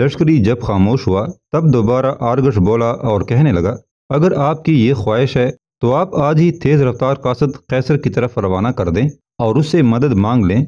लश्करी जब खामोश हुआ तब दोबारा आर्गश बोला और कहने लगा अगर आपकी ये ख्वाहिश है तो आप आज ही तेज रफ्तार कासद कैसर की तरफ रवाना कर दें और उससे मदद मांग लें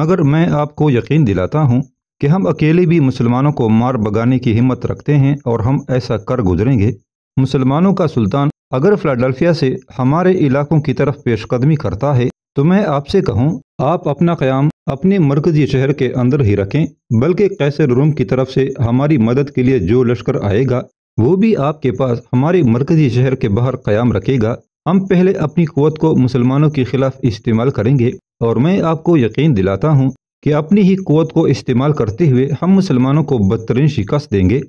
मगर मैं आपको यकीन दिलाता हूँ कि हम अकेले भी मुसलमानों को मार बगाने की हिम्मत रखते हैं और हम ऐसा कर गुजरेंगे मुसलमानों का सुल्तान अगर फिलाडेल्फिया से हमारे इलाकों की तरफ पेशकदमी करता है तो मैं आपसे कहूँ आप अपना क़्याम अपने मरकजी शहर के अंदर ही रखें बल्कि कैसर रूम की तरफ से हमारी मदद के लिए जो लश्कर आएगा वो भी आपके पास हमारे मरकजी शहर के बाहर क़्याम रखेगा हम पहले अपनी क़वत को मुसलमानों के ख़िलाफ़ इस्तेमाल करेंगे और मैं आपको यकीन दिलाता हूँ कि अपनी ही कुत को इस्तेमाल करते हुए हम मुसलमानों को बदतरीन शिकस्त देंगे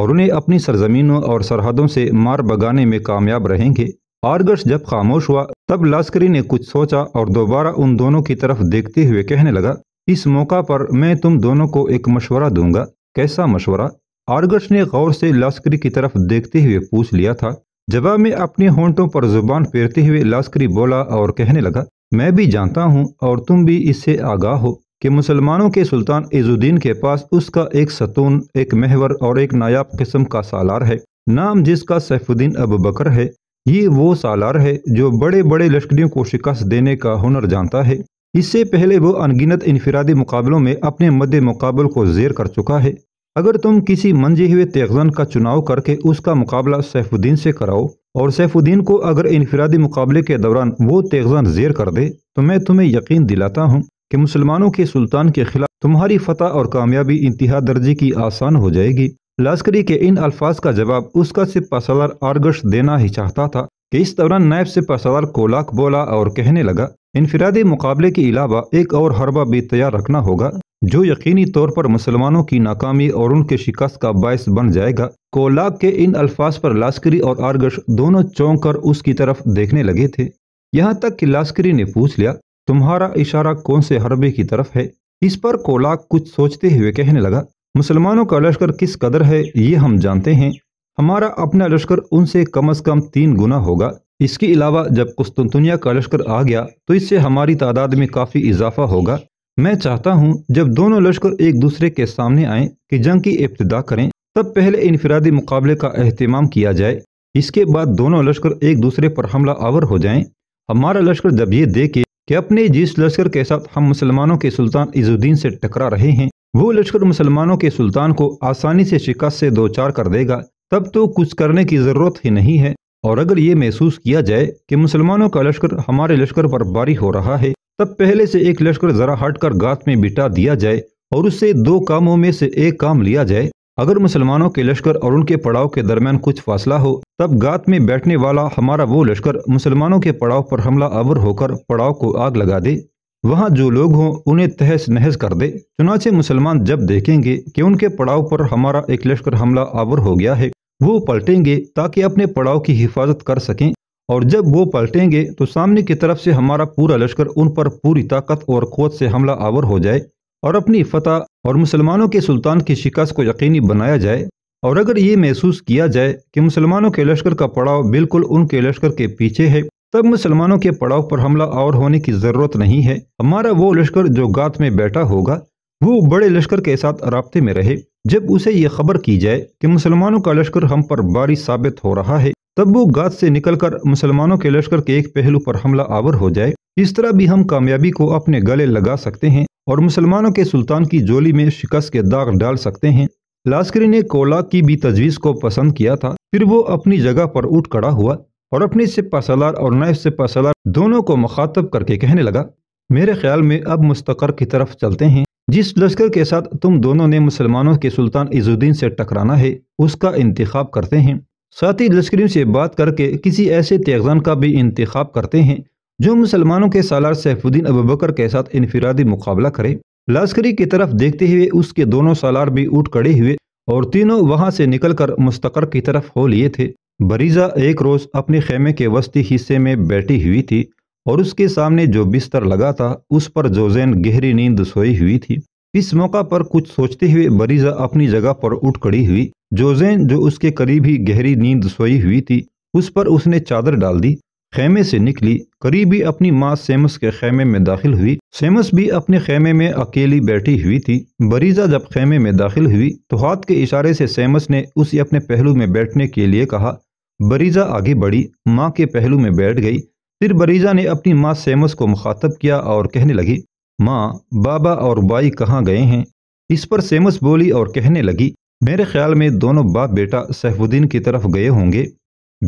और उन्हें अपनी सरजमीनों और सरहदों से मार बगाने में कामयाब रहेंगे आर्गस जब खामोश हुआ तब लास्करी ने कुछ सोचा और दोबारा उन दोनों की तरफ देखते हुए कहने लगा इस मौका पर मैं तुम दोनों को एक मशवरा दूंगा कैसा मशवरा आर्गस ने गौर से लास्करी की तरफ देखते हुए पूछ लिया था जवाब में अपने होंटों पर जुबान फेरते हुए लास्करी बोला और कहने लगा मैं भी जानता हूँ और तुम भी इससे आगाह हो कि मुसलमानों के सुल्तान इजुद्दीन के पास उसका एक सतून एक महवर और एक नायाब किस्म का सालार है नाम जिसका सैफुद्दीन अबू बकर है ये वो सालार है जो बड़े बड़े लश्करियों को शिकस्त देने का हुनर जानता है इससे पहले वो अनगिनत इनफरादी मुकाबलों में अपने मद मुकाबल को जेर कर चुका है अगर तुम किसी मंजे हुए तेगजन का चुनाव करके उसका मुकाबला सैफुद्दीन से कराओ और सैफुद्दीन को अगर इनफरादी मुकाबले के दौरान वो तेगजन जेर कर दे तो मैं तुम्हें यकीन दिलाता हूँ कि मुसलमानों के सुल्तान के खिलाफ तुम्हारी फतह और कामयाबी इंतहा दर्जे की आसान हो जाएगी लश्करी के इन अल्फाज का जवाब उसका सिपा सलार आर्गश देना ही चाहता था कि इस दौरान नायब सिपा सलार कोलाक बोला और कहने लगा इनफरादी मुकाबले के अलावा एक और हरबा भी तैयार रखना होगा जो यकीनी तौर पर मुसलमानों की नाकामी और उनके शिकस्त का बायस बन जाएगा कोलाक के इन अल्फाज पर लास्करी और आर्गश दोनों चौंक कर उसकी तरफ देखने लगे थे यहाँ तक कि लास्करी ने पूछ लिया तुम्हारा इशारा कौन से हरबे की तरफ है इस पर कोलाक कुछ सोचते हुए कहने लगा मुसलमानों का लश्कर किस कदर है ये हम जानते हैं हमारा अपना लश्कर उनसे कम अज कम तीन गुना होगा इसके अलावा जब कुस्तुनतुनिया का लश्कर आ गया तो इससे हमारी तादाद में काफ़ी इजाफा होगा मैं चाहता हूँ जब दोनों लश्कर एक दूसरे के सामने आए की जंग की इब्तदा करें तब पहले इनफरादी मुकाबले का अहतमाम किया जाए इसके बाद दोनों लश्कर एक दूसरे पर हमला आवर हो जाएं हमारा लश्कर जब ये देखे कि अपने जिस लश्कर के साथ हम मुसलमानों के सुल्तान इजुद्दीन से टकरा रहे हैं वो लश्कर मुसलमानों के सुल्तान को आसानी से शिकस्त से दो चार कर देगा तब तो कुछ करने की ज़रूरत ही नहीं है और अगर ये महसूस किया जाए कि मुसलमानों का लश्कर हमारे लश्कर पर भारी हो रहा है तब पहले से एक लश्कर जरा हटकर गात में बिटा दिया जाए और उससे दो कामों में से एक काम लिया जाए अगर मुसलमानों के लश्कर और उनके पड़ाव के दरमियान कुछ फासला हो तब गात में बैठने वाला हमारा वो लश्कर मुसलमानों के पड़ाव पर हमला अवर होकर पड़ाव को आग लगा दे वहाँ जो लोग हों उन्हें तहस नहस कर दे चुनाचे मुसलमान जब देखेंगे कि उनके पड़ाव पर हमारा एक लश्कर हमला आवर हो गया है वो पलटेंगे ताकि अपने पड़ाव की हिफाजत कर सकें और जब वो पलटेंगे तो सामने की तरफ से हमारा पूरा लश्कर उन पर पूरी ताकत और कोत से हमला आवर हो जाए और अपनी फतह और मुसलमानों के सुल्तान की शिकस्त को यकीनी बनाया जाए और अगर ये महसूस किया जाए कि मुसलमानों के लश्कर का पड़ाव बिल्कुल उनके लश्कर के पीछे है तब मुसलमानों के पड़ाव पर हमला और होने की जरूरत नहीं है हमारा वो लश्कर जो गात में बैठा होगा वो बड़े लश्कर के साथ रबते में रहे जब उसे ये खबर की जाए कि मुसलमानों का लश्कर हम पर बारी साबित हो रहा है तब वो गात से निकलकर मुसलमानों के लश्कर के एक पहलू पर हमला आवर हो जाए इस तरह भी हम कामयाबी को अपने गले लगा सकते हैं और मुसलमानों के सुल्तान की जोली में शिकस्त के दाग डाल सकते हैं लास्करी ने कोला की भी तजवीज़ को पसंद किया था फिर वो अपनी जगह पर उठ खड़ा हुआ और अपनी सिपा सलार और नायब सिपा सलार दोनों को मुखातब करके कहने लगा मेरे ख्याल में अब मुस्तकर की तरफ चलते हैं जिस लश्कर के साथ तुम दोनों ने मुसलमानों के सुल्तान इजुद्दीन से टकराना है उसका इंतखब करते हैं साथ ही लश्करियों से बात करके किसी ऐसे तेगजान का भी इंतखब करते हैं जो मुसलमानों के सालार सैफुद्दीन अबू बकर के साथ इनफरादी मुकाबला करे लश्करी की तरफ देखते हुए उसके दोनों सालार भी उठ खड़े हुए और तीनों वहां से निकलकर मुस्तकर की तरफ हो लिए थे बरीजा एक रोज अपने खेमे के वस्ती हिस्से में बैठी हुई थी और उसके सामने जो बिस्तर लगा था उस पर जोजैन गहरी नींद सोई हुई थी इस मौका पर कुछ सोचते हुए बरीजा अपनी जगह पर उठ खड़ी हुई जोजेन जो उसके करीब ही गहरी नींद सोई हुई थी उस पर उसने चादर डाल दी खेमे से निकली करीबी अपनी माँ सेमस के खेमे में दाखिल हुई सेमस भी अपने खेमे में अकेली बैठी हुई थी बरीजा जब खेमे में दाखिल हुई तो हाथ के इशारे से सेमस ने उसे अपने पहलू में बैठने के लिए कहा बरीजा आगे बढ़ी माँ के पहलू में बैठ गई फिर बरीजा ने अपनी माँ सेमस को मुखातब किया और कहने लगी माँ बाबा और बाई कहाँ गए हैं इस पर सेमस बोली और कहने लगी मेरे ख्याल में दोनों बाप बेटा सैफुद्दीन की तरफ गए होंगे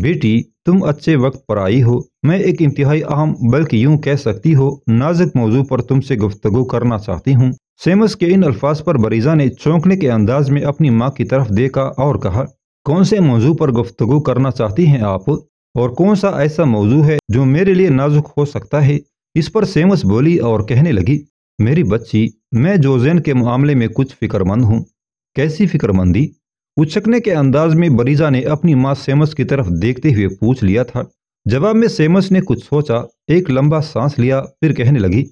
बेटी तुम अच्छे वक्त पर आई हो मैं एक इंतहाई अहम बल्कि यूं कह सकती हो नाजुक मौजू पर तुमसे गुफ्तगु करना चाहती हूँ सेमस के इन अल्फाज पर बरीजा ने चौंकने के अंदाज में अपनी माँ की तरफ देखा और कहा कौन से मौजू पर गुफ्तगु करना चाहती हैं आप और कौन सा ऐसा मौजू है जो मेरे लिए नाजुक हो सकता है इस पर सेमस बोली और कहने लगी मेरी बच्ची मैं जोजेन के मामले में कुछ फिक्रमंद हूँ कैसी फिक्रमंदी उछकने के अंदाज में बरीजा ने अपनी माँ सेमस की तरफ देखते हुए पूछ लिया था जवाब में सेमस ने कुछ सोचा एक लंबा सांस लिया फिर कहने लगी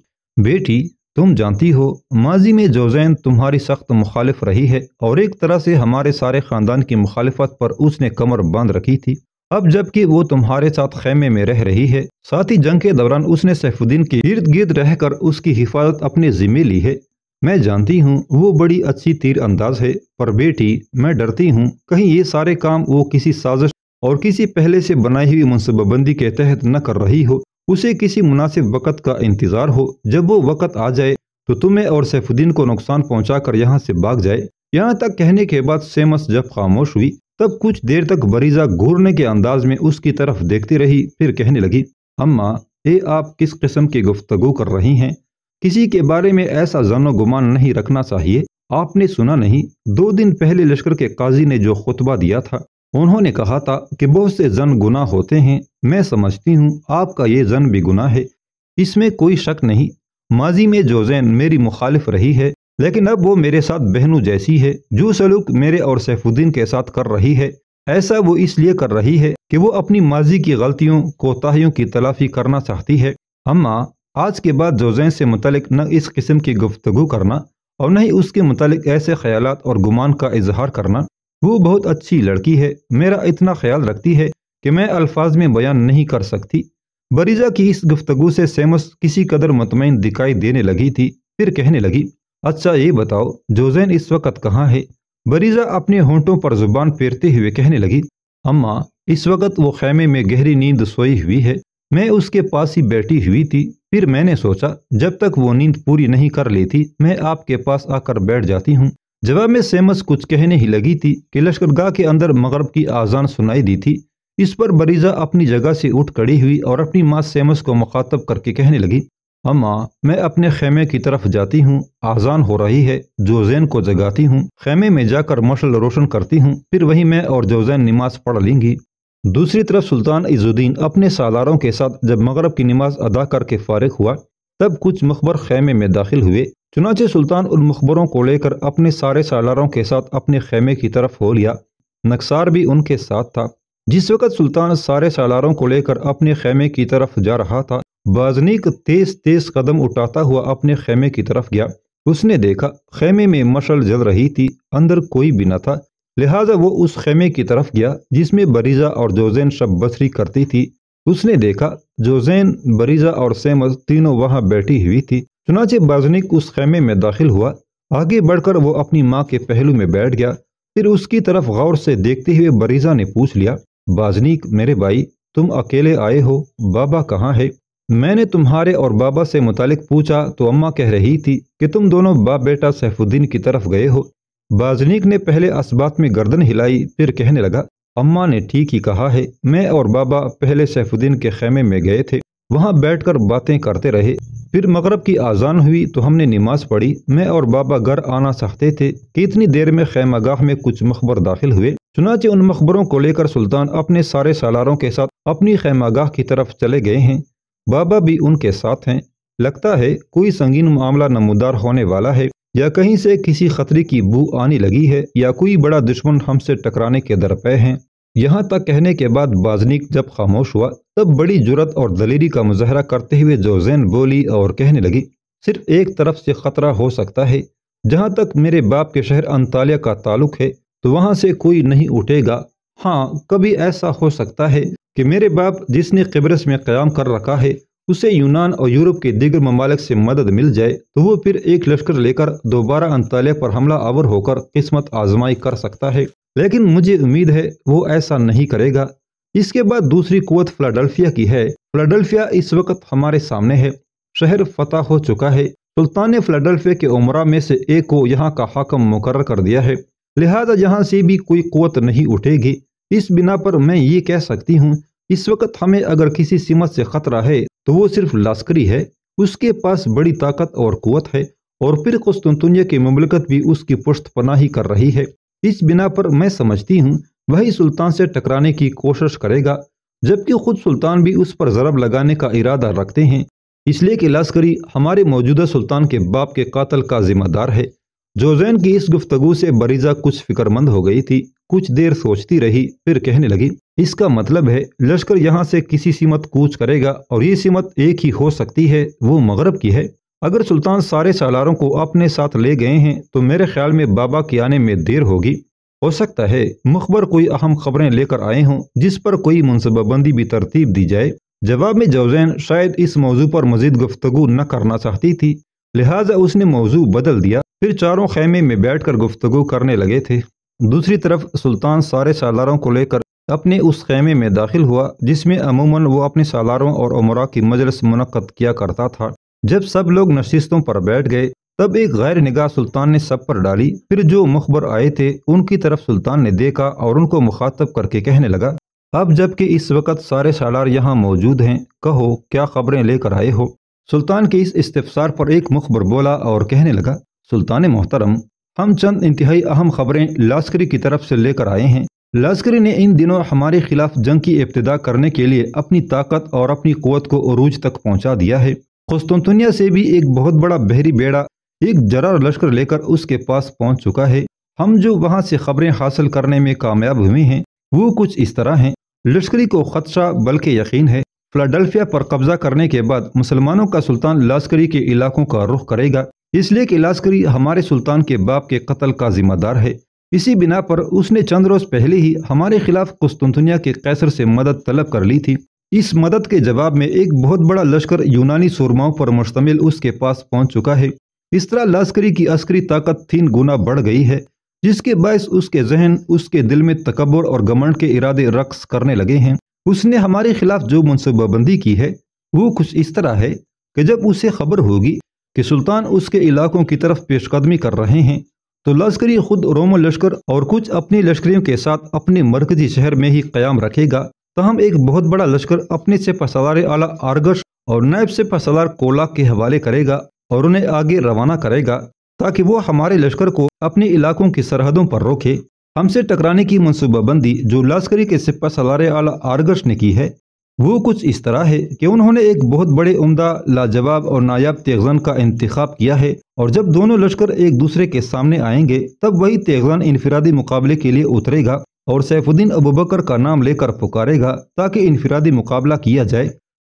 बेटी तुम जानती हो माजी में जोजैन तुम्हारी सख्त मुखालिफ रही है और एक तरह से हमारे सारे ख़ानदान की मुखालफत पर उसने कमर बांध रखी थी अब जबकि वो तुम्हारे साथ खेमे में रह रही है साथ ही जंग के दौरान उसने सैफुद्दीन के इर्द गिर्द रहकर उसकी हिफाजत अपने जिम्मे ली है मैं जानती हूँ वो बड़ी अच्छी तीर अंदाज है पर बेटी मैं डरती हूँ कहीं ये सारे काम वो किसी साजिश और किसी पहले से बनाई हुई मनसूबाबंदी के तहत न कर रही हो उसे किसी मुनासिब वक़्त का इंतज़ार हो जब वो वक़्त आ जाए तो तुम्हें और सैफुद्दीन को नुकसान कर यहाँ से भाग जाए यहाँ तक कहने के बाद सेमस जब खामोश हुई तब कुछ देर तक बरीजा घूरने के अंदाज में उसकी तरफ देखती रही फिर कहने लगी अम्मा ये आप किस किस्म की गुफ्तगु कर रही हैं किसी के बारे में ऐसा जानो गुमान नहीं रखना चाहिए आपने सुना नहीं दो दिन पहले लश्कर के काजी ने जो खुतबा दिया था उन्होंने कहा था कि बहुत से जन गुना होते हैं मैं समझती हूँ आपका ये जन भी गुना है इसमें कोई शक नहीं माजी में जो जैन मेरी मुखालिफ रही है लेकिन अब वो मेरे साथ बहनों जैसी है जो सलूक मेरे और सैफुद्दीन के साथ कर रही है ऐसा वो इसलिए कर रही है कि वो अपनी माजी की गलतियों कोताहियों की तलाफी करना चाहती है अम्मा आज के बाद जोजैन से मुतलिक न इस किस्म की गुफ्तु करना और न ही उसके मुतलिक ऐसे ख्याल और गुमान का इजहार करना वो बहुत अच्छी लड़की है मेरा इतना ख्याल रखती है कि मैं अल्फाज में बयान नहीं कर सकती बरीजा की इस गुफ्तगु से सेमस किसी कदर मुतमिन दिखाई देने लगी थी फिर कहने लगी अच्छा ये बताओ जोजैन इस वक्त कहाँ है बरीजा अपने होंठों पर जुबान फेरते हुए कहने लगी अम्मा इस वक्त वो खैमे में गहरी नींद सोई हुई है मैं उसके पास ही बैठी हुई थी फिर मैंने सोचा जब तक वो नींद पूरी नहीं कर लेती मैं आपके पास आकर बैठ जाती हूँ जवाब में सेमस कुछ कहने ही लगी थी कि लश्करगाह के अंदर मगरब की आजान सुनाई दी थी इस पर बरीजा अपनी जगह से उठ खड़ी हुई और अपनी माँ सेमस को मुखातब करके कहने लगी अम्मा मैं अपने खेमे की तरफ जाती हूँ आजान हो रही है जोजैन को जगाती हूँ खेमे में जाकर मशल रोशन करती हूँ फिर वहीं मैं और जोजैन नमाज पढ़ लेंगी दूसरी तरफ सुल्तान इजुद्दीन अपने सालारों के साथ जब मगरब की नमाज अदा करके फारग हुआ तब कुछ मखबर खेमे में दाखिल हुए चुनाचे सुल्तान उन मखबरों को लेकर अपने सारे सालारों के साथ अपने खेमे की तरफ हो लिया नक्सार भी उनके साथ था जिस वक्त सुल्तान सारे सालारों को लेकर अपने खेमे की तरफ जा रहा था बाजनीक तेज तेज कदम उठाता हुआ अपने खेमे की तरफ गया उसने देखा खेमे में मशल जल रही थी अंदर कोई भी न था लिहाजा वो उस खेमे की तरफ गया जिसमें बरीजा और जोजैन शब बसरी करती थी उसने देखा जोजैन बरीजा और सेमस तीनों वहां बैठी हुई थी चुनाचे बाजनिक उस खेमे में दाखिल हुआ आगे बढ़कर वो अपनी माँ के पहलू में बैठ गया फिर उसकी तरफ गौर से देखते हुए बरीजा ने पूछ लिया बाजनिक मेरे भाई तुम अकेले आए हो बाबा कहाँ है मैंने तुम्हारे और बाबा से मुतालिक पूछा तो अम्मा कह रही थी कि तुम दोनों बाप बेटा सैफुद्दीन की तरफ गए हो बाजनीक ने पहले असबात में गर्दन हिलाई फिर कहने लगा अम्मा ने ठीक ही कहा है मैं और बाबा पहले सैफुद्दीन के खेमे में गए थे वहाँ बैठकर बातें करते रहे फिर मगरब की आज़ान हुई तो हमने नमाज पढ़ी मैं और बाबा घर आना चाहते थे कि इतनी देर में गाह में कुछ मखबर दाखिल हुए चुनाचे उन मखबरों को लेकर सुल्तान अपने सारे सालारों के साथ अपनी गाह की तरफ चले गए हैं बाबा भी उनके साथ हैं लगता है कोई संगीन मामला नमोदार होने वाला है या कहीं से किसी खतरे की बू आने लगी है या कोई बड़ा दुश्मन हमसे टकराने के दरपे हैं यहाँ तक कहने के बाद बाजनिक जब खामोश हुआ तब बड़ी जुरत और दलेरी का मुजाहरा करते हुए जोजैन बोली और कहने लगी सिर्फ एक तरफ से खतरा हो सकता है जहाँ तक मेरे बाप के शहर अंतालिया का ताल्लुक है तो वहाँ से कोई नहीं उठेगा हाँ कभी ऐसा हो सकता है कि मेरे बाप जिसने किबरस में क्याम कर रखा है उसे यूनान और यूरोप के दीगर ममालिक से मदद मिल जाए तो वो फिर एक लश्कर लेकर दोबारा अंतालिया पर हमला आवर होकर किस्मत आजमाई कर सकता है लेकिन मुझे उम्मीद है वो ऐसा नहीं करेगा इसके बाद दूसरी कुत फ्लाडल्फिया की है फ्लाडल्फिया इस वक्त हमारे सामने है शहर फतह हो चुका है सुल्तान ने फ्लाडल्फिया के उमरा में से एक को यहाँ का हाकम मुकर कर दिया है लिहाजा यहाँ से भी कोई कुत नहीं उठेगी इस बिना पर मैं ये कह सकती हूँ इस वक्त हमें अगर किसी सीमत से खतरा है तो वो सिर्फ लश्करी है उसके पास बड़ी ताकत और कुत है और फिर कुस्तुनतुनिया की ममलकत भी उसकी पुष्ट पनाही कर रही है इस बिना पर मैं समझती हूँ वही सुल्तान से टकराने की कोशिश करेगा जबकि खुद सुल्तान भी उस पर ज़रब लगाने का इरादा रखते हैं इसलिए कि लश्करी हमारे मौजूदा सुल्तान के बाप के कातल का जिम्मेदार है जोजैन की इस गुफ्तगु से बरीजा कुछ फिक्रमंद हो गई थी कुछ देर सोचती रही फिर कहने लगी इसका मतलब है लश्कर यहाँ से किसी सीमत कूच करेगा और ये सीमत एक ही हो सकती है वो मगरब की है अगर सुल्तान सारे सालारों को अपने साथ ले गए हैं तो मेरे ख्याल में बाबा के आने में देर होगी हो सकता है मुखबर कोई अहम खबरें लेकर आए हों जिस पर कोई मनसूबाबंदी भी तरतीब दी जाए जवाब में जौजैन शायद इस मौजू पर मजीद गुफ्तु न करना चाहती थी लिहाजा उसने मौजू बदल दिया फिर चारों खेमे में बैठकर गुफ्तगु करने लगे थे दूसरी तरफ सुल्तान सारे सालारों को लेकर अपने उस खेमे में दाखिल हुआ जिसमें अमूमन वो अपने सालारों और उमरा की मजलस मुनद किया करता था जब सब लोग नशिस्तों पर बैठ गए तब एक गैर निगाह सुल्तान ने सब पर डाली फिर जो मुखबर आए थे उनकी तरफ सुल्तान ने देखा और उनको मुखातब करके कहने लगा अब जबकि इस वक्त सारे सालार यहाँ मौजूद हैं कहो क्या खबरें लेकर आए हो सुल्तान के इस इस्तफसार पर एक मुखबर बोला और कहने लगा सुल्तान मोहतरम हम चंद इंतहाई अहम खबरें लास्करी की तरफ से लेकर आए हैं लश्करी ने इन दिनों हमारे खिलाफ जंग की इब्तदा करने के लिए अपनी ताकत और अपनी क़वत को अरूज तक पहुंचा दिया है खुस्तुनिया से भी एक बहुत बड़ा बहरी बेड़ा एक जरार लश्कर लेकर उसके पास पहुंच चुका है हम जो वहां से खबरें हासिल करने में कामयाब हुए हैं वो कुछ इस तरह हैं लश्करी को खदशा बल्कि यकीन है फिलाडेल्फिया पर कब्जा करने के बाद मुसलमानों का सुल्तान लास्करी के इलाकों का रुख करेगा इसलिए कि लास्करी हमारे सुल्तान के बाप के कत्ल का जिम्मेदार है इसी बिना पर उसने चंद रोज पहले ही हमारे खिलाफ कुस्तुनतुनिया के कैसर से मदद तलब कर ली थी इस मदद के जवाब में एक बहुत बड़ा लश्कर यूनानी सुरमाओं पर मुश्तमिल उसके पास पहुंच चुका है इस तरह लश्करी की अस्करी ताकत तीन गुना बढ़ गई है जिसके बायस उसके जहन उसके दिल में तकबर और गमंड के इरादे रक्स करने लगे हैं उसने हमारे खिलाफ जो मनसूबाबंदी की है वो कुछ इस तरह है कि जब उसे खबर होगी कि सुल्तान उसके इलाकों की तरफ पेशकदमी कर रहे हैं तो लश्करी खुद रोमन लश्कर और कुछ अपने लश्करियों के साथ अपने मरकजी शहर में ही क्याम रखेगा तहम एक बहुत बड़ा लश्कर अपने से पसलार आला आर्गस और नैब से पसलार कोला के हवाले करेगा और उन्हें आगे रवाना करेगा ताकि वो हमारे लश्कर को अपने इलाकों की सरहदों पर रोके हमसे टकराने की मनसूबाबंदी जो लश्करी के सिपा सलार आला आर्गस ने की है वो कुछ इस तरह है कि उन्होंने एक बहुत बड़े उम्दा लाजवाब और नायाब तेगजन का इंतखब किया है और जब दोनों लश्कर एक दूसरे के सामने आएंगे तब वही तेगजन इनफरादी मुकाबले के लिए उतरेगा और सैफुद्दीन अबूबकर का नाम लेकर पुकारेगा ताकि इनफरादी मुकाबला किया जाए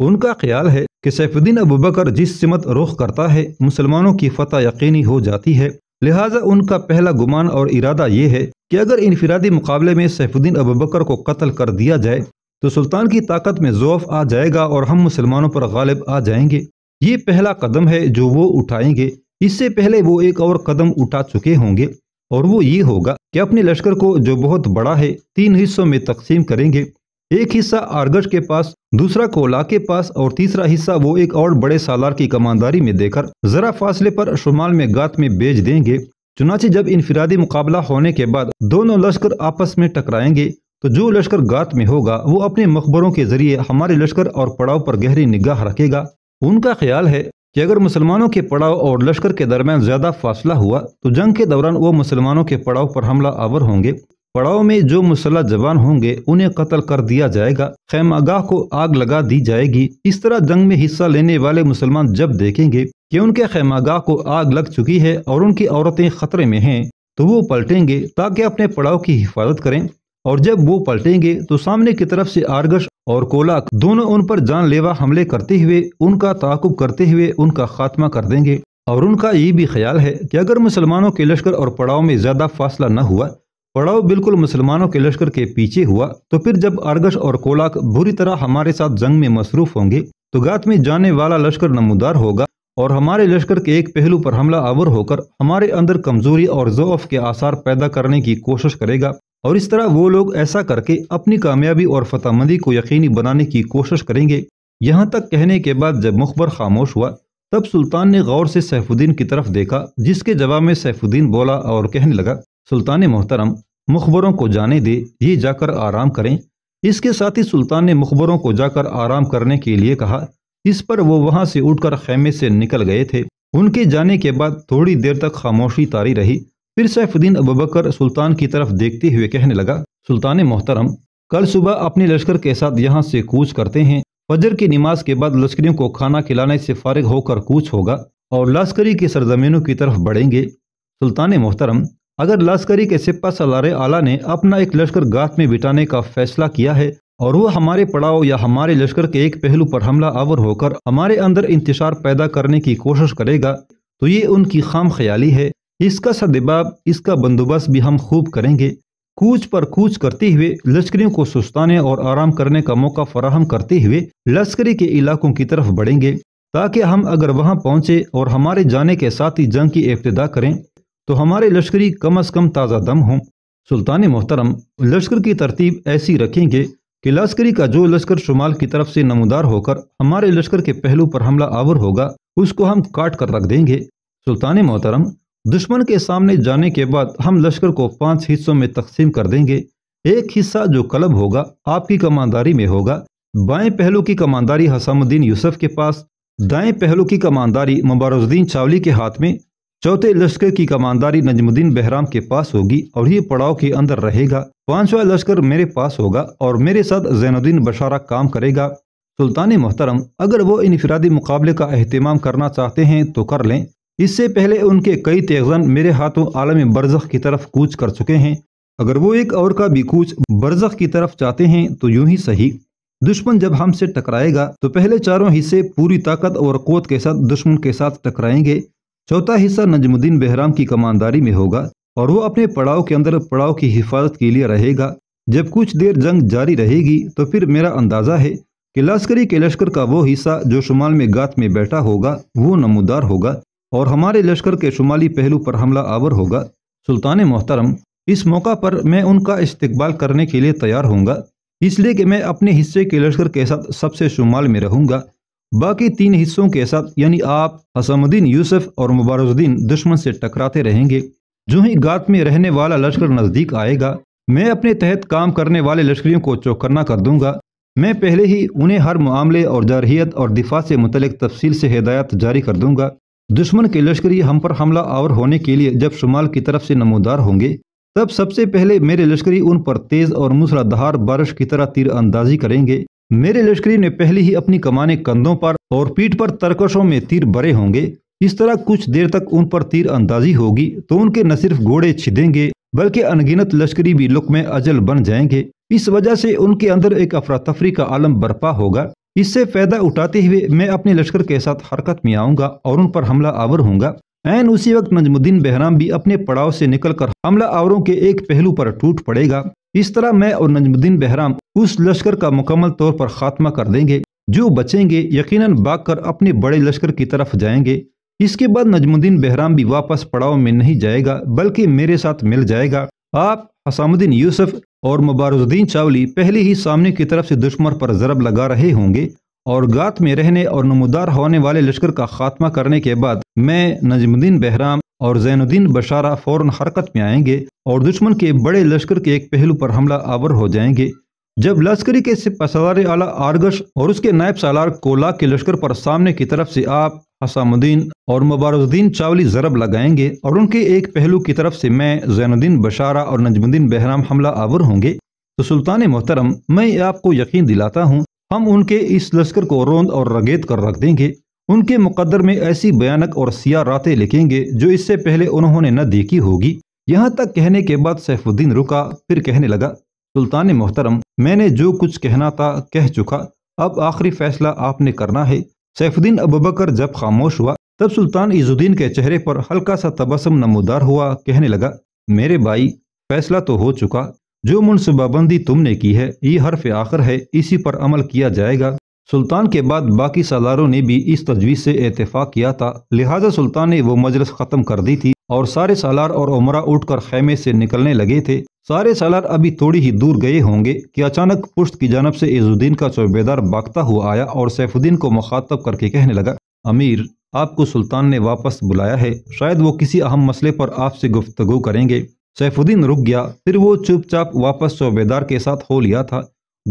उनका ख्याल है कि सैफुद्दीन अबूबकर जिस सिमत रुख करता है मुसलमानों की फतह यकीनी हो जाती है लिहाजा उनका पहला गुमान और इरादा ये है कि अगर इनफरादी मुकाबले में सैफुद्दीन अबूबकर को कत्ल कर दिया जाए तो सुल्तान की ताकत में ज़ोफ़ आ जाएगा और हम मुसलमानों पर गालिब आ जाएंगे ये पहला कदम है जो वो उठाएंगे इससे पहले वो एक और कदम उठा चुके होंगे और वो ये होगा कि अपने लश्कर को जो बहुत बड़ा है तीन हिस्सों में तकसीम करेंगे एक हिस्सा आरगज के पास दूसरा कोला के पास और तीसरा हिस्सा वो एक और बड़े सालार की कमानदारी में देकर जरा फासले पर शुमाल में गात में बेच देंगे चुनाचे जब इनफरादी मुकाबला होने के बाद दोनों लश्कर आपस में टकराएंगे तो जो लश्कर गात में होगा वो अपने मकबरों के जरिए हमारे लश्कर और पड़ाव पर गहरी निगाह रखेगा उनका ख्याल है कि अगर मुसलमानों के पड़ाव और लश्कर के दरमियान ज़्यादा फासला हुआ तो जंग के दौरान वो मुसलमानों के पड़ाव पर हमला आवर होंगे पड़ाव में जो मुसल्ला जवान होंगे उन्हें कत्ल कर दिया जाएगा खैमागाह को आग लगा दी जाएगी इस तरह जंग में हिस्सा लेने वाले मुसलमान जब देखेंगे कि उनके खैमागाह को आग लग चुकी है और उनकी औरतें खतरे में हैं तो वो पलटेंगे ताकि अपने पड़ाव की हिफाजत करें और जब वो पलटेंगे तो सामने की तरफ से आर्गस और कोलाक दोनों उन पर जानलेवा हमले करते हुए उनका ताकुब करते हुए उनका खात्मा कर देंगे और उनका ये भी ख्याल है कि अगर मुसलमानों के लश्कर और पड़ाव में ज़्यादा फासला न हुआ पड़ाव बिल्कुल मुसलमानों के लश्कर के पीछे हुआ तो फिर जब अर्गश और कोलाक बुरी तरह हमारे साथ जंग में मसरूफ होंगे तो गात में जाने वाला लश्कर नमोदार होगा और हमारे लश्कर के एक पहलू पर हमला आवर होकर हमारे अंदर कमजोरी और जोफ के आसार पैदा करने की कोशिश करेगा और इस तरह वो लोग ऐसा करके अपनी कामयाबी और फतेहमंदी को यकीनी बनाने की कोशिश करेंगे यहाँ तक कहने के बाद जब मुखबर खामोश हुआ तब सुल्तान ने गौर से सैफुद्दीन की तरफ देखा जिसके जवाब में सैफुद्दीन बोला और कहने लगा सुल्तान मोहतरम मुखबरों को जाने दे ये जाकर आराम करें इसके साथ ही सुल्तान ने मुखबरों को जाकर आराम करने के लिए कहा इस पर वो वहाँ से उठकर खेमे से निकल गए थे उनके जाने के बाद थोड़ी देर तक खामोशी तारी रही फिर सैफुद्दीन अबूबकर सुल्तान की तरफ देखते हुए कहने लगा सुल्तान मोहतरम कल सुबह अपने लश्कर के साथ यहाँ से कूच करते हैं फजर की नमाज के बाद लश्करियों को खाना खिलाने से फारिग होकर कूच होगा और लश्करी की सरजमीनों की तरफ बढ़ेंगे सुल्तान मोहतरम अगर लश्करी के सिपा सलार आला ने अपना एक लश्कर गात में बिटाने का फैसला किया है और वह हमारे पड़ाव या हमारे लश्कर के एक पहलू पर हमला आवर होकर हमारे अंदर इंतजार पैदा करने की कोशिश करेगा तो ये उनकी खाम ख्याली है इसका सदबाब इसका बंदोबस्त भी हम खूब करेंगे कूच पर कूच करते हुए लश्करियों को सुस्ताने और आराम करने का मौका फराहम करते हुए लश्करी के इलाकों की तरफ बढ़ेंगे ताकि हम अगर वहां पहुंचे और हमारे जाने के साथ ही जंग की इब्तदा करें तो हमारे लश्करी कम अज कम ताज़ा दम हों सुल्तान मोहतरम लश्कर की तरतीब ऐसी रखेंगे कि लश्करी का जो लश्कर शुमाल की तरफ से नमोदार होकर हमारे लश्कर के पहलू पर हमला आवर होगा उसको हम काट कर रख देंगे सुल्तान मोहतरम दुश्मन के सामने जाने के बाद हम लश्कर को पांच हिस्सों में तकसीम कर देंगे एक हिस्सा जो कलब होगा आपकी कमानदारी में होगा बाएं पहलू की कमानदारी हसामुद्दीन यूसुफ के पास दाएं पहलू की कमानदारी मुबारुद्दीन चावली के हाथ में चौथे लश्कर की कमानदारी नजमुद्दीन बहराम के पास होगी और ये पड़ाव के अंदर रहेगा पांचवा लश्कर मेरे पास होगा और मेरे साथ जैनुद्दीन बशारा काम करेगा सुल्तान मोहतरम अगर वो इनफरादी मुकाबले का अहतमाम करना चाहते हैं तो कर लें इससे पहले उनके कई तेजन मेरे हाथों आलम बरजख की तरफ कूच कर चुके हैं अगर वो एक और का भी कूच बरजख की तरफ चाहते हैं तो यूं ही सही दुश्मन जब हमसे टकराएगा तो पहले चारों हिस्से पूरी ताकत और कोत के साथ दुश्मन के साथ टकराएंगे चौथा हिस्सा नजमुद्दीन बहराम की कमानदारी में होगा और वो अपने पड़ाव के अंदर पड़ाव की हिफाजत के लिए रहेगा जब कुछ देर जंग जारी रहेगी तो फिर मेरा अंदाज़ा है कि लश्करी के लश्कर का वो हिस्सा जो शुमाल में गात में बैठा होगा वो नमोदार होगा और हमारे लश्कर के शुमाली पहलू पर हमला आवर होगा सुल्तान मोहतरम इस मौका पर मैं उनका इस्तकबाल करने के लिए तैयार होऊंगा इसलिए कि मैं अपने हिस्से के लश्कर के साथ सबसे शुमाल में रहूंगा बाकी तीन हिस्सों के साथ यानी आप हसमुद्दीन यूसुफ और मुबारजुद्दीन दुश्मन से टकराते रहेंगे जो ही गात में रहने वाला लश्कर नज़दीक आएगा मैं अपने तहत काम करने वाले लश्करियों को चौकन्ना कर दूंगा मैं पहले ही उन्हें हर मामले और जारहीत और दिफा से मुतलिक तफसील से हिदायत जारी कर दूंगा दुश्मन के लश्कर हम पर हमला आवर होने के लिए जब शुमाल की तरफ से नमोदार होंगे तब सबसे पहले मेरे लश्करी उन पर तेज और मूसलाधार बारिश की तरह तीर अंदाजी करेंगे मेरे लश्करी ने पहले ही अपनी कमाने कंधों पर और पीठ पर तरकशों में तीर भरे होंगे इस तरह कुछ देर तक उन पर तीर अंदाजी होगी तो उनके न सिर्फ घोड़े छिदेंगे बल्कि अनगिनत लश्करी भी लुक में अजल बन जाएंगे इस वजह से उनके अंदर एक अफरा तफरी का आलम बर्पा होगा इससे फायदा उठाते हुए मैं अपने लश्कर के साथ हरकत में आऊंगा और उन पर हमला आवर होंगे एन उसी वक्त नजमुद्दीन बहराम भी अपने पड़ाव से निकलकर हमला आवरों के एक पहलू पर टूट पड़ेगा इस तरह मैं और नजमुद्दीन बहराम उस लश्कर का मुकम्मल तौर पर खात्मा कर देंगे जो बचेंगे यकीनन कर अपने बड़े लश्कर की तरफ जाएंगे इसके बाद नजमुद्दीन बहराम भी वापस पड़ाव में नहीं जाएगा बल्कि मेरे साथ मिल जाएगा आप हसामुद्दीन यूसुफ और मुबारुद्दीन चावली पहले ही सामने की तरफ से दुश्मन पर जरब लगा रहे होंगे और गात में रहने और नमोदार होने वाले लश्कर का खात्मा करने के बाद मैं नजमुद्दीन बहराम और जैनुद्दीन बशारा फौरन हरकत में आएंगे और दुश्मन के बड़े लश्कर के एक पहलू पर हमला आवर हो जाएंगे जब लश्करी के सिपसार आला आरगश और उसके नायब सालार कोला के लश्कर पर सामने की तरफ से आप हसामुद्दीन और मुबारुद्दीन चावली ज़रब लगाएंगे और उनके एक पहलू की तरफ से मैं जैनुद्दीन बशारा और नजमुद्दीन बहराम हमला आवर होंगे तो सुल्तान मोहतरम मैं आपको यकीन दिलाता हूँ हम उनके इस लश्कर को रोंद और रगेद कर रख देंगे उनके मुकदर में ऐसी बयानक और सिया रातें लिखेंगे जो इससे पहले उन्होंने न देखी होगी यहाँ तक कहने के बाद सैफुद्दीन रुका फिर कहने लगा सुल्तान मोहतरम मैंने जो कुछ कहना था कह चुका अब आखिरी फैसला आपने करना है सैफुद्दीन अबूबकर जब खामोश हुआ तब सुल्तान इजुद्दीन के चेहरे पर हल्का सा तबसम नमोदार हुआ कहने लगा मेरे भाई फैसला तो हो चुका जो मनसूबाबंदी तुमने की है ये हरफ आखिर है इसी पर अमल किया जाएगा सुल्तान के बाद बाकी सालारों ने भी इस तजवीज़ से इतफाक़ किया था लिहाजा सुल्तान ने वो मजलस ख़त्म कर दी थी और सारे सालार और उमरा उठकर खेमे से निकलने लगे थे सारे सालार अभी थोड़ी ही दूर गए होंगे कि अचानक पुश्त की जानब से इजुद्दीन का चौबेदार बागता हुआ आया और सैफुद्दीन को मुखातब करके कहने लगा अमीर आपको सुल्तान ने वापस बुलाया है शायद वो किसी अहम मसले पर आपसे गुफ्तगु करेंगे सैफुद्दीन रुक गया फिर वो चुपचाप वापस चौबेदार के साथ हो लिया था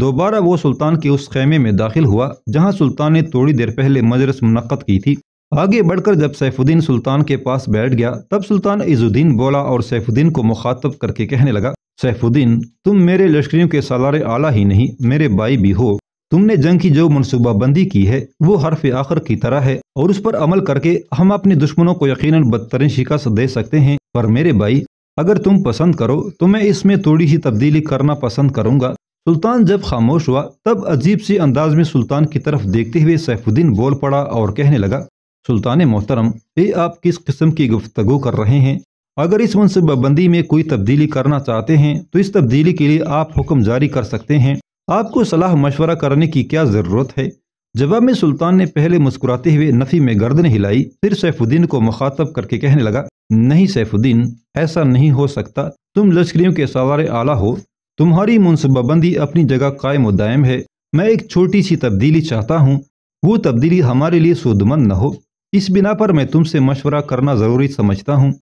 दोबारा वो सुल्तान के उस खेमे में दाखिल हुआ जहाँ सुल्तान ने थोड़ी देर पहले मजरस मुनक़द की थी आगे बढ़कर जब सैफुद्दीन सुल्तान के पास बैठ गया तब सुल्तान इजुद्दीन बोला और सैफुद्दीन को मुखातब करके कहने लगा सैफुद्दीन तुम मेरे लश्करियों के सालार आला ही नहीं मेरे भाई भी हो तुमने जंग की जो मनसूबाबंदी की है वो हरफ आखिर की तरह है और उस पर अमल करके हम अपने दुश्मनों को यकीनन बदतरीन शिकस्त दे सकते हैं पर मेरे भाई अगर तुम पसंद करो तो मैं इसमें थोड़ी ही तब्दीली करना पसंद करूंगा सुल्तान जब खामोश हुआ तब अजीब सी अंदाज में सुल्तान की तरफ देखते हुए सैफुद्दीन बोल पड़ा और कहने लगा सुल्तान मोहतरम ये आप किस किस्म की गुफ्तगु कर रहे हैं अगर इस मनसूबाबंदी में कोई तब्दीली करना चाहते हैं तो इस तब्दीली के लिए आप हुक्म जारी कर सकते हैं आपको सलाह मशवरा करने की क्या ज़रूरत है जवाब में सुल्तान ने पहले मुस्कुराते हुए नफी में गर्दन हिलाई फिर सैफुद्दीन को मुखातब करके कहने लगा नहीं सैफुद्दीन ऐसा नहीं हो सकता तुम लश्करियों के सवार आला हो तुम्हारी मनसूबाबंदी अपनी जगह कायम उदायम है मैं एक छोटी सी तब्दीली चाहता हूँ वो तब्दीली हमारे लिए सुदमंद न हो इस बिना पर मैं तुमसे मशवरा करना ज़रूरी समझता हूँ